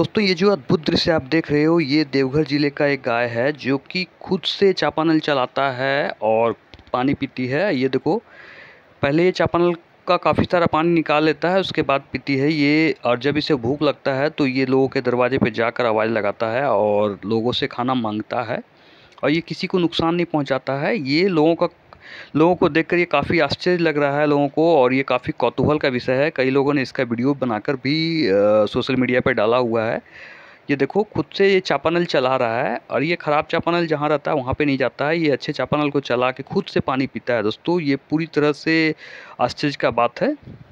दोस्तों ये जो अद्भुत दृश्य आप देख रहे हो ये देवघर जिले का एक गाय है जो कि खुद से चापानल चलाता है और पानी पीती है ये देखो पहले ये चापानल का काफ़ी सारा पानी निकाल लेता है उसके बाद पीती है ये और जब इसे भूख लगता है तो ये लोगों के दरवाजे पे जाकर आवाज़ लगाता है और लोगों से खाना मांगता है और ये किसी को नुकसान नहीं पहुँचाता है ये लोगों का लोगों को देखकर ये काफ़ी आश्चर्य लग रहा है लोगों को और ये काफ़ी कौतूहल का विषय है कई लोगों ने इसका वीडियो बनाकर भी सोशल मीडिया पर डाला हुआ है ये देखो खुद से ये चापानल चला रहा है और ये ख़राब चापानल जहाँ रहता है वहाँ पे नहीं जाता है ये अच्छे चापानल को चला के खुद से पानी पीता है दोस्तों ये पूरी तरह से आश्चर्य का बात है